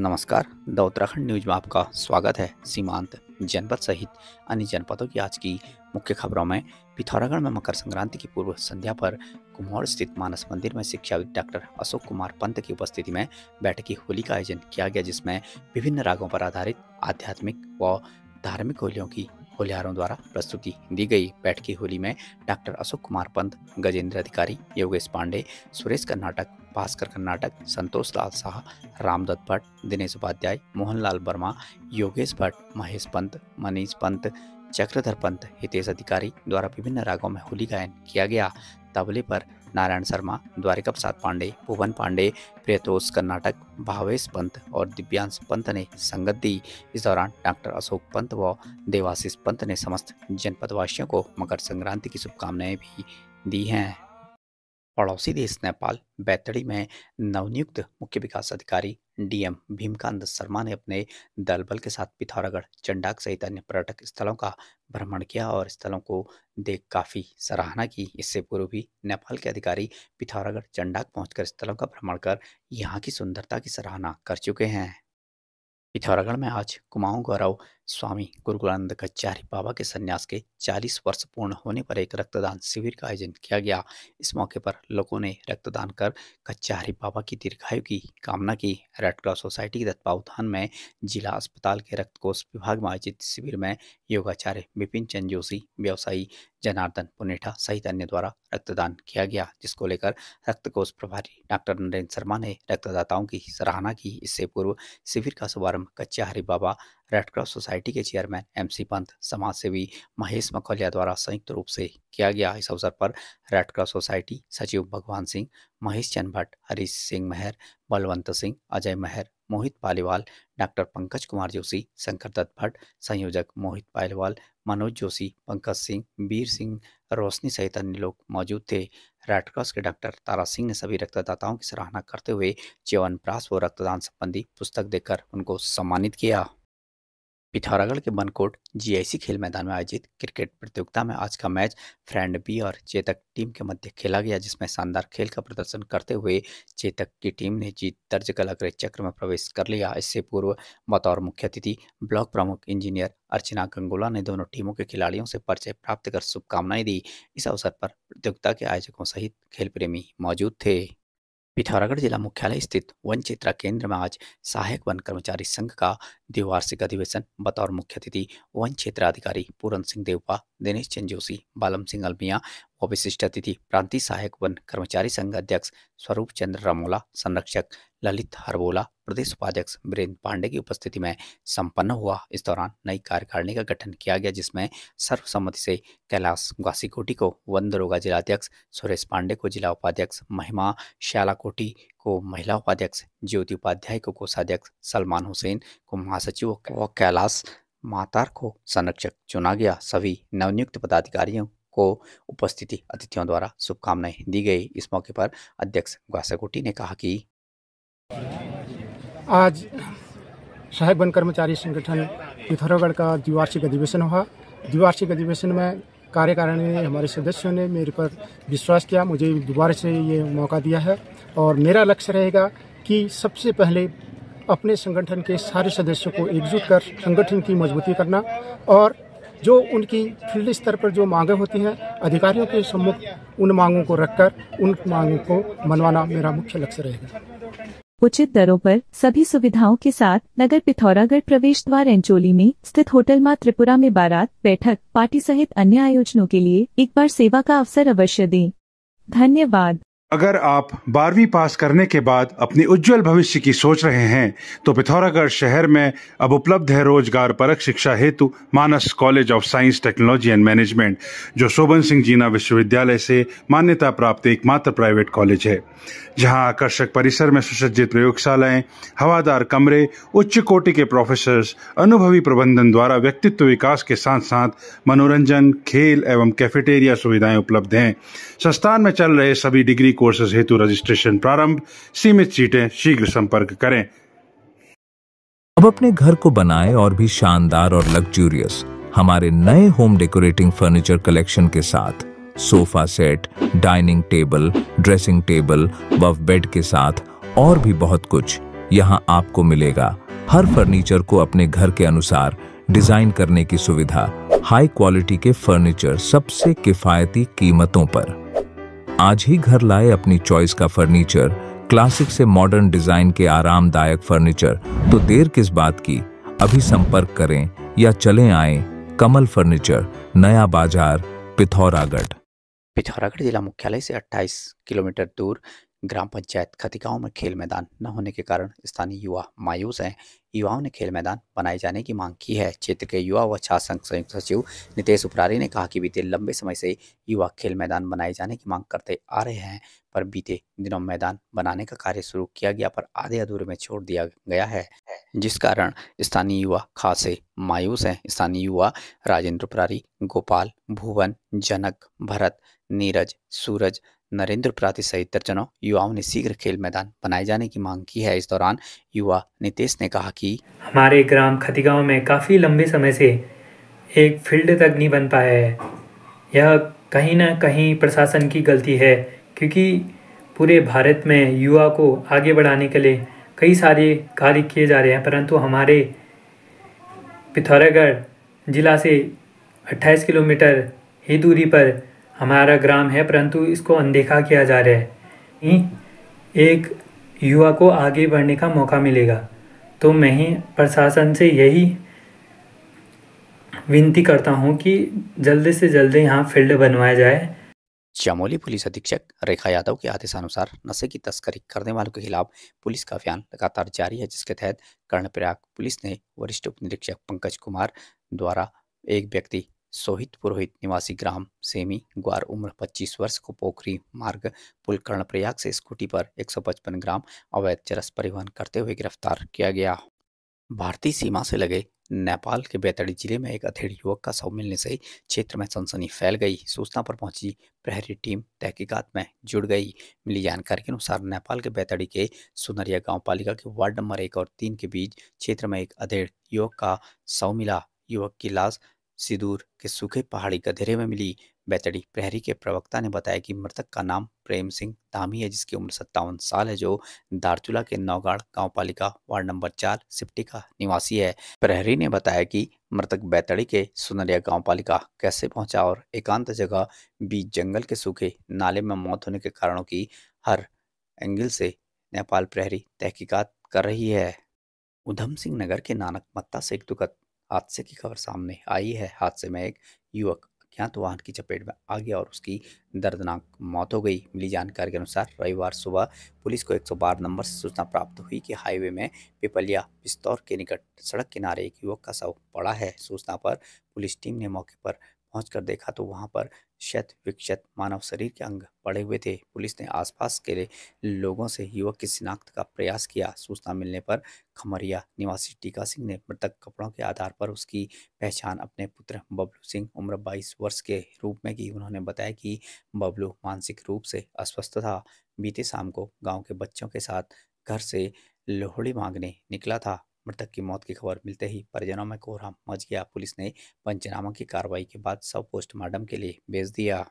नमस्कार the Uttarakhand news में आपका स्वागत है सीमांत जनपद सहित अन्य जनपदों की आज की मुख्य खबरों में पिथौरागढ़ में मकर संक्रांति की पूर्व संध्या पर कुम्हौर स्थित मानस मंदिर में शिक्षाविद डॉक्टर अशोक कुमार पंत की उपस्थिति में बैठकी होली का आयोजन किया गया जिसमें विभिन्न रागों पर आधारित आध्यात्मिक व धार्मिक होलियों की होलियारों द्वारा प्रस्तुति दी गई बैठ की होली में डॉक्टर अशोक कुमार पंत गजेंद्र अधिकारी योगेश पांडे सुरेश कर्नाटक भास्कर कर्नाटक संतोष लाल शाह रामदत्त भट्ट दिनेश उपाध्याय मोहनलाल वर्मा योगेश भट्ट महेश पंत मनीष पंत चक्रधर पंत हितेश अधिकारी द्वारा विभिन्न रागों में होली गायन किया गया तबले पर नारायण शर्मा द्वारिका प्रसाद पांडे भुवन पांडे प्रियतोष कर्नाटक भावेश पंत और दिव्यांश पंत ने संगत दी इस दौरान डॉक्टर अशोक पंत व देवाशीष पंत ने समस्त जनपदवासियों को मकर संक्रांति की शुभकामनाएं भी दी हैं पड़ोसी देश नेपाल बैतड़ी में नवनियुक्त मुख्य विकास अधिकारी डीएम भीमकांत शर्मा ने अपने दल बल के साथ पिथौरागढ़ चंडाक सहित अन्य पर्यटक स्थलों का भ्रमण किया और स्थलों को देख काफ़ी सराहना की इससे पूर्व भी नेपाल के अधिकारी पिथौरागढ़ चंडाक पहुंचकर स्थलों का भ्रमण कर यहाँ की सुंदरता की सराहना कर चुके हैं पिथौरागढ़ में आज कुमाऊं गौरव स्वामी गुरुकुलानंद कच्चारी बाबा के सन्यास के 40 वर्ष पूर्ण होने पर एक रक्तदान शिविर का आयोजन किया गया इस मौके पर लोगों ने रक्तदान कर कच्चारी बाबा की दीर्घायु की कामना की रेड क्रॉस सोसाइटी के तत्वावधान में जिला अस्पताल के रक्त कोष विभाग में आयोजित शिविर में योगाचार्य विपिन चंद जोशी व्यवसायी जनार्दन पुनेठा सहित अन्य द्वारा रक्तदान किया गया जिसको लेकर रक्त कोष प्रभारी डॉक्टर नरेंद्र शर्मा ने रक्तदाताओं की सराहना की इससे पूर्व शिविर का शुभारंभ कच्चा Hari Baba red cross society के चेयरमैन एमसी पंत समाज सेवी महेश मखौलिया द्वारा संयुक्त रूप से किया गया इस अवसर पर रेड क्रॉस सोसाइटी सचिव भगवान सिंह महेश चंद भट्ट हरीश सिंह मेहर बलवंत सिंह अजय मेहर मोहित पालीवाल डॉक्टर पंकज कुमार जोशी शंकर दत्त भट्ट संयोजक मोहित पालीवाल मनोज जोशी पंकज सिंह वीर सिंह रोशनी सहित अन्य लोग मौजूद थे रेडक्रॉस के डॉक्टर तारा सिंह ने सभी रक्तदाताओं की सराहना करते हुए प्रास व रक्तदान संबंधी पुस्तक देकर उनको सम्मानित किया पिथौरागढ़ के बनकोट जीआईसी खेल मैदान में आयोजित क्रिकेट प्रतियोगिता में आज का मैच फ्रेंड बी और चेतक टीम के मध्य खेला गया जिसमें शानदार खेल का प्रदर्शन करते हुए चेतक की टीम ने जीत दर्ज कर अग्रे चक्र में प्रवेश कर लिया इससे पूर्व बतौर मुख्य अतिथि ब्लॉक प्रमुख इंजीनियर अर्चना गंगोला ने दोनों टीमों के खिलाड़ियों से परिचय प्राप्त कर शुभकामनाएं दी इस अवसर पर प्रतियोगिता के आयोजकों सहित खेल प्रेमी मौजूद थे पिथौरागढ़ जिला मुख्यालय स्थित वन चेतरा केंद्र में आज सहायक वन कर्मचारी संघ का द्विवार्षिक अधिवेशन बतौर मुख्य अतिथि वन क्षेत्र अधिकारी पूरन सिंह देवपा दिनेश चंद जोशी बालम सिंह अल्मिया विशिष्ट अतिथि प्रांतीय सहायक वन कर्मचारी संघ अध्यक्ष स्वरूप चंद्र रमोला संरक्षक ललित हरबोला प्रदेश उपाध्यक्ष वीरेंद्र पांडे की उपस्थिति में संपन्न हुआ इस दौरान नई कार्यकारिणी का गठन किया गया जिसमें सर्वसम्मति से कैलाश गासीकोटी को वन दरोगा जिलाध्यक्ष सुरेश पांडे को जिला उपाध्यक्ष महिमा श्यालाकोटी को महिला उपाध्यक्ष ज्योति उपाध्याय को कोषाध्यक्ष सलमान हुसैन को महासचिव व कैलाश मातार को संरक्षक चुना गया सभी नवनियुक्त पदाधिकारियों को उपस्थिति अतिथियों द्वारा शुभकामनाएं दी गई इस मौके पर अध्यक्ष ग्वासाकुटी ने कहा कि आज सहायक वन कर्मचारी संगठन पिथौरागढ़ का द्विवार्षिक अधिवेशन हुआ द्विवार्षिक अधिवेशन में कार्यकारिणी ने हमारे सदस्यों ने मेरे पर विश्वास किया मुझे दोबारा से ये मौका दिया है और मेरा लक्ष्य रहेगा कि सबसे पहले अपने संगठन के सारे सदस्यों को एकजुट कर संगठन की मजबूती करना और जो उनकी फील्ड स्तर पर जो मांगें होती हैं अधिकारियों के सम्मुख उन मांगों को रखकर उन मांगों को मनवाना मेरा मुख्य लक्ष्य रहेगा उचित दरों पर सभी सुविधाओं के साथ नगर पिथौरागढ़ प्रवेश द्वार एंचोली में स्थित होटल माँ त्रिपुरा में बारात बैठक पार्टी सहित अन्य आयोजनों के लिए एक बार सेवा का अवसर अवश्य दें धन्यवाद अगर आप बारहवीं पास करने के बाद अपने उज्जवल भविष्य की सोच रहे हैं तो पिथौरागढ़ शहर में अब उपलब्ध है रोजगार परक शिक्षा हेतु Manas college of science technology and management जो शोभन सिंह जीना विश्वविद्यालय से मान्यता प्राप्त एकमात्र प्राइवेट कॉलेज है जहां आकर्षक परिसर में सुसज्जित प्रयोगशालाएं हवादार कमरे उच्च कोटि के प्रोफेसर अनुभवी प्रबंधन द्वारा व्यक्तित्व विकास के साथ साथ मनोरंजन खेल एवं कैफेटेरिया सुविधाएं उपलब्ध हैं संस्थान में चल रहे सभी डिग्री कोर्सेज हेतु रजिस्ट्रेशन प्रारंभ सीमित सीटें शीघ्र संपर्क करें अब अपने घर को बनाए और भी शानदार और लग्जूरियस हमारे नए होम डेकोरेटिंग फर्नीचर कलेक्शन के साथ sofa set dining table dressing table व बेड के साथ और भी बहुत कुछ यहाँ आपको मिलेगा हर फर्नीचर को अपने घर के अनुसार डिजाइन करने की सुविधा हाई क्वालिटी के फर्नीचर सबसे किफायती कीमतों पर आज ही घर लाए अपनी चॉइस का फर्नीचर क्लासिक से मॉडर्न डिजाइन के आरामदायक फर्नीचर तो देर किस बात की अभी संपर्क करें या चले आए कमल फर्नीचर नया बाजार पिथौरागढ़ पिथौरागढ़ जिला मुख्यालय से 28 किलोमीटर दूर ग्राम पंचायत खतिकाओं में खेल मैदान न होने के कारण स्थानीय युवा मायूस हैं युवाओं ने खेल मैदान बनाए जाने की मांग की है क्षेत्र के युवा व छात्र संघ संयुक्त सचिव नितेश उपरारी ने कहा कि बीते लंबे समय से युवा खेल मैदान बनाए जाने की मांग करते आ रहे हैं पर बीते दिनों मैदान बनाने का कार्य शुरू किया गया पर आधे अधूरे में छोड़ दिया गया है जिस कारण स्थानीय युवा खासे मायूस हैं स्थानीय युवा राजेंद्र उपरारी गोपाल भुवन जनक भरत नीरज सूरज नरेंद्र प्राति सहित दर्जनों युवाओं ने शीघ्र खेल मैदान बनाए जाने की मांग की है इस दौरान युवा नितेश ने कहा कि हमारे ग्राम खतीगांव में काफ़ी लंबे समय से एक फील्ड तक नहीं बन पाया है यह कहीं ना कहीं प्रशासन की गलती है क्योंकि पूरे भारत में युवा को आगे बढ़ाने के लिए कई सारे कार्य किए जा रहे हैं परंतु हमारे पिथौरागढ़ ज़िला से 28 किलोमीटर ही दूरी पर हमारा ग्राम है परंतु इसको अनदेखा किया जा रहा है एक युवा को आगे बढ़ने का मौका मिलेगा तो मैं ही प्रशासन से यही विनती करता हूं कि जल्दी से जल्दी यहाँ फील्ड बनवाया जाए चमोली पुलिस अधीक्षक रेखा यादव के आदेशानुसार नशे की तस्करी करने वालों के खिलाफ पुलिस का अभियान लगातार जारी है जिसके तहत कर्णप्रयाग पुलिस ने वरिष्ठ उप निरीक्षक पंकज कुमार द्वारा एक व्यक्ति सोहित पुरोहित निवासी ग्राम सेमी ग्वार उम्र 25 वर्ष को पोखरी मार्ग पुल कर्णप्रयाग से स्कूटी पर 155 ग्राम अवैध चरस परिवहन करते हुए गिरफ्तार किया गया भारतीय सीमा से लगे नेपाल के बेतड़ी जिले में एक अधेड़ युवक का शव मिलने से क्षेत्र में सनसनी फैल गई सूचना पर पहुंची प्रहरी टीम तहकीकात में जुड़ गई मिली जानकारी के अनुसार नेपाल के बेतड़ी के सुनरिया गांव पालिका के वार्ड नंबर एक और तीन के बीच क्षेत्र में एक अधेड़ युवक का शव मिला युवक की लाश सिदूर के सूखे पहाड़ी गधेरे में मिली बैतड़ी प्रहरी के प्रवक्ता ने बताया कि मृतक का नाम प्रेम सिंह धामी है जिसकी उम्र सत्तावन साल है जो दारचूला के नौगाड़ गांव पालिका वार्ड नंबर चार सिप्टी का निवासी है प्रहरी ने बताया कि मृतक बैतड़ी के सुनरिया गांव पालिका कैसे पहुंचा और एकांत जगह बीच जंगल के सूखे नाले में मौत होने के कारणों की हर एंगल से नेपाल प्रहरी तहकीकत कर रही है उधम सिंह नगर के नानक मत्ता से एक दुखद हादसे की खबर सामने आई है हादसे में एक युवक अज्ञात वाहन की चपेट में आ गया और उसकी दर्दनाक मौत हो गई मिली जानकारी के अनुसार रविवार सुबह पुलिस को 112 नंबर से सूचना प्राप्त हुई कि हाईवे में पिपलिया पिस्तौर के निकट सड़क किनारे एक युवक का शव पड़ा है सूचना पर पुलिस टीम ने मौके पर कर देखा तो वहाँ पर क्षत विक्षत मानव शरीर के अंग पड़े हुए थे पुलिस ने आसपास के लोगों से युवक की शिनाख्त का प्रयास किया सूचना मिलने पर खमरिया निवासी टीका सिंह ने मृतक कपड़ों के आधार पर उसकी पहचान अपने पुत्र बबलू सिंह उम्र 22 वर्ष के रूप में की उन्होंने बताया कि बबलू मानसिक रूप से अस्वस्थ था बीते शाम को गाँव के बच्चों के साथ घर से लोहड़ी मांगने निकला था मृतक की मौत की खबर मिलते ही परिजनों में कोहराम मच गया पुलिस ने पंचनामा की कार्रवाई के बाद सब पोस्टमार्टम के लिए भेज दिया